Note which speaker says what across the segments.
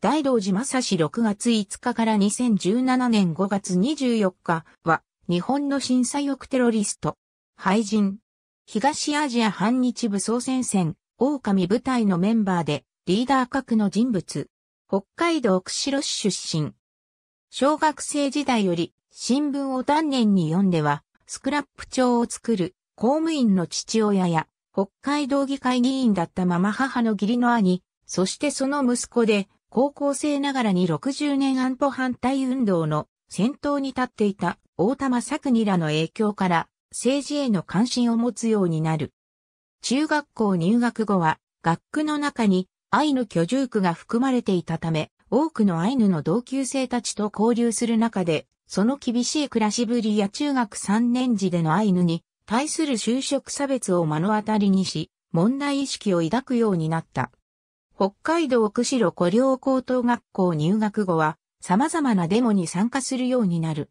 Speaker 1: 大道寺正史6月5日から2017年5月24日は、日本の審査翼テロリスト、廃人、東アジア反日武装戦線、狼部隊のメンバーで、リーダー格の人物、北海道釧路市出身。小学生時代より、新聞を断念に読んでは、スクラップ帳を作る、公務員の父親や、北海道議会議員だったまま母の義理の兄、そしてその息子で、高校生ながらに60年安保反対運動の先頭に立っていた大玉作にらの影響から政治への関心を持つようになる。中学校入学後は学区の中にアイヌ居住区が含まれていたため、多くのアイヌの同級生たちと交流する中で、その厳しい暮らしぶりや中学3年時でのアイヌに対する就職差別を目の当たりにし、問題意識を抱くようになった。北海道釧路古陵高等学校入学後は、様々なデモに参加するようになる。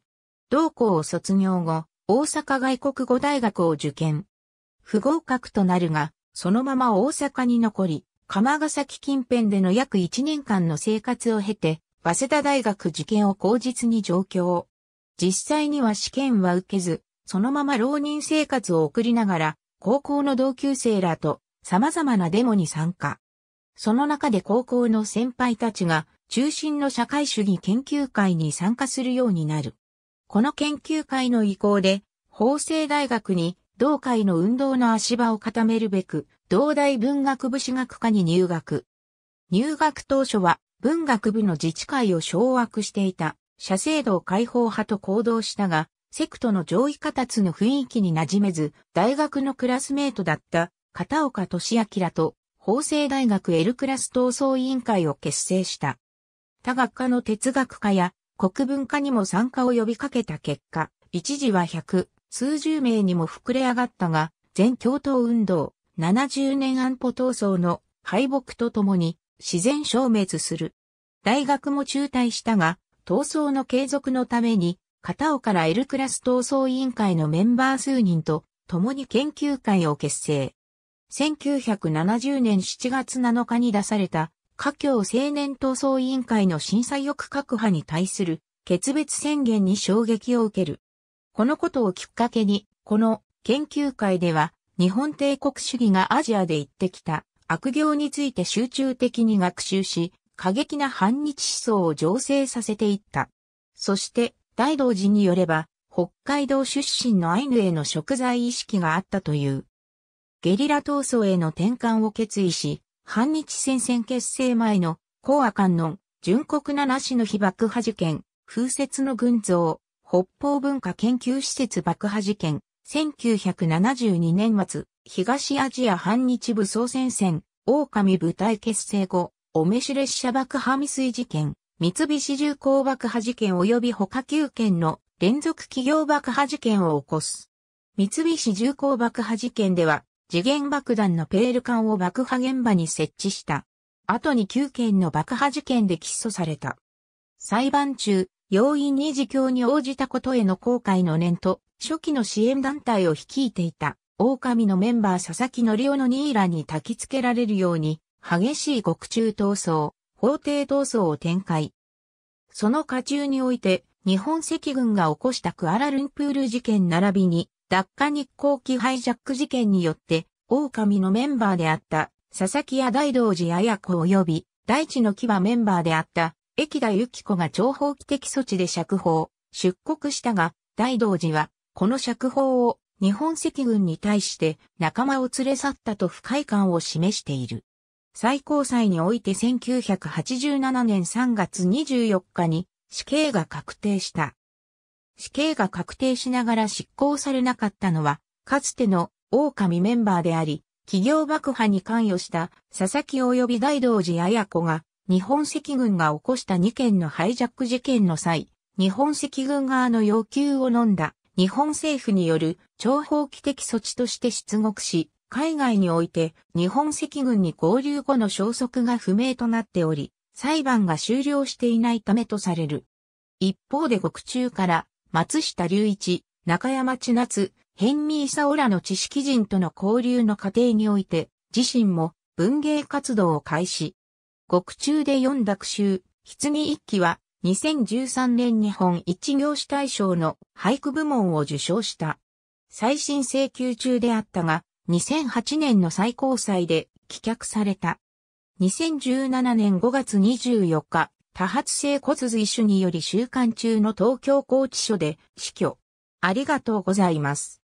Speaker 1: 同校を卒業後、大阪外国語大学を受験。不合格となるが、そのまま大阪に残り、釜ヶ崎近辺での約1年間の生活を経て、早稲田大学受験を口実に上京。実際には試験は受けず、そのまま浪人生活を送りながら、高校の同級生らと様々なデモに参加。その中で高校の先輩たちが中心の社会主義研究会に参加するようになる。この研究会の意向で、法政大学に同会の運動の足場を固めるべく、同大文学部史学科に入学。入学当初は文学部の自治会を掌握していた社制度解放派と行動したが、セクトの上位形の雰囲気に馴染めず、大学のクラスメートだった片岡俊明と法政大学エルクラス闘争委員会を結成した。他学科の哲学科や国文科にも参加を呼びかけた結果、一時は100、数十名にも膨れ上がったが、全共闘運動、70年安保闘争の敗北とともに自然消滅する。大学も中退したが、闘争の継続のために、片岡らエルクラス闘争委員会のメンバー数人と共に研究会を結成。1970年7月7日に出された、華僑青年闘争委員会の審査欲各派に対する決別宣言に衝撃を受ける。このことをきっかけに、この研究会では、日本帝国主義がアジアで行ってきた悪行について集中的に学習し、過激な反日思想を醸成させていった。そして、大道寺によれば、北海道出身のアイヌへの食材意識があったという。ゲリラ闘争への転換を決意し、反日戦線結成前の、コア観音、純国七市の被爆破事件、風雪の群像、北方文化研究施設爆破事件、1972年末、東アジア反日武装戦線、狼部隊結成後、おめし列車爆破未遂事件、三菱重工爆破事件及び他9件の連続企業爆破事件を起こす。三菱重工爆破事件では、次元爆弾のペール管を爆破現場に設置した。後に9件の爆破事件で起訴された。裁判中、要因に自供に応じたことへの後悔の念と、初期の支援団体を率いていた、狼のメンバー佐々木則夫のニーラに焚き付けられるように、激しい獄中闘争、法廷闘争を展開。その過中において、日本赤軍が起こしたクアラルンプール事件並びに、脱火日光機ハイジャック事件によって、狼のメンバーであった、佐々木屋大道寺綾子及び、大地の牙メンバーであった、駅田幸子が情報規的措置で釈放、出国したが、大道寺は、この釈放を、日本赤軍に対して仲間を連れ去ったと不快感を示している。最高裁において1987年3月24日に死刑が確定した。死刑が確定しながら執行されなかったのは、かつての狼メンバーであり、企業爆破に関与した佐々木及び大道寺綾子が、日本赤軍が起こした2件のハイジャック事件の際、日本赤軍側の要求を飲んだ日本政府による諜報機的措置として出国し、海外において日本赤軍に合流後の消息が不明となっており、裁判が終了していないためとされる。一方で獄中から松下隆一、中山千夏、ヘンミー・サオらの知識人との交流の過程において、自身も文芸活動を開始。獄中で読んだ句集、棺一期は、2013年日本一行詞大賞の俳句部門を受賞した。再審請求中であったが、2008年の最高裁で棄却された。2017年5月24日、多発性骨髄腫により収監中の東京拘置所で死去。ありがとうございます。